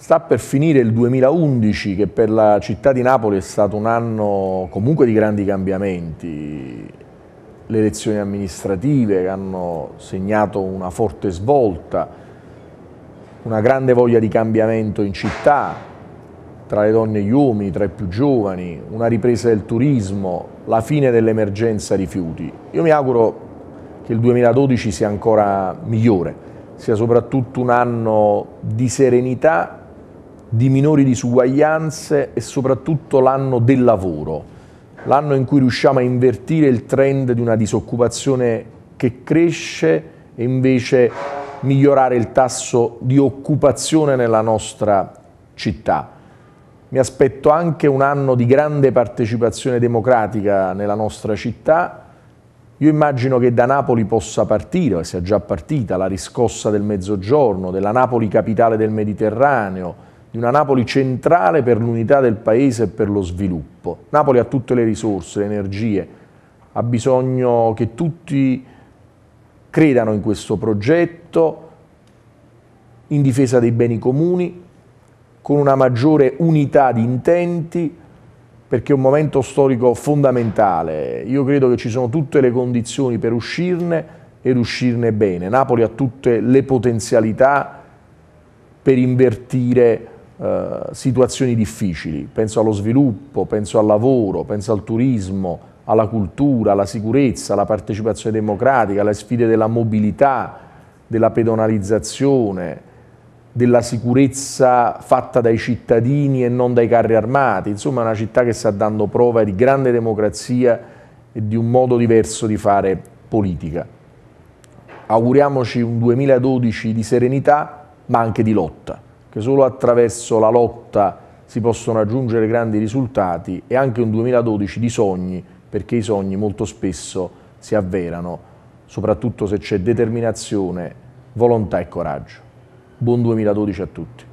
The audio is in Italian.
Sta per finire il 2011 che per la città di Napoli è stato un anno comunque di grandi cambiamenti, le elezioni amministrative hanno segnato una forte svolta, una grande voglia di cambiamento in città, tra le donne e gli uomini, tra i più giovani, una ripresa del turismo, la fine dell'emergenza rifiuti. Io mi auguro che il 2012 sia ancora migliore, sia soprattutto un anno di serenità di minori disuguaglianze e soprattutto l'anno del lavoro, l'anno in cui riusciamo a invertire il trend di una disoccupazione che cresce e invece migliorare il tasso di occupazione nella nostra città. Mi aspetto anche un anno di grande partecipazione democratica nella nostra città. Io immagino che da Napoli possa partire, sia già partita, la riscossa del Mezzogiorno, della Napoli capitale del Mediterraneo, una Napoli centrale per l'unità del Paese e per lo sviluppo. Napoli ha tutte le risorse, le energie, ha bisogno che tutti credano in questo progetto in difesa dei beni comuni, con una maggiore unità di intenti, perché è un momento storico fondamentale. Io credo che ci sono tutte le condizioni per uscirne ed uscirne bene. Napoli ha tutte le potenzialità per invertire eh, situazioni difficili, penso allo sviluppo, penso al lavoro, penso al turismo, alla cultura, alla sicurezza, alla partecipazione democratica, alle sfide della mobilità, della pedonalizzazione, della sicurezza fatta dai cittadini e non dai carri armati, insomma è una città che sta dando prova di grande democrazia e di un modo diverso di fare politica. Auguriamoci un 2012 di serenità ma anche di lotta che solo attraverso la lotta si possono raggiungere grandi risultati e anche un 2012 di sogni, perché i sogni molto spesso si avverano, soprattutto se c'è determinazione, volontà e coraggio. Buon 2012 a tutti.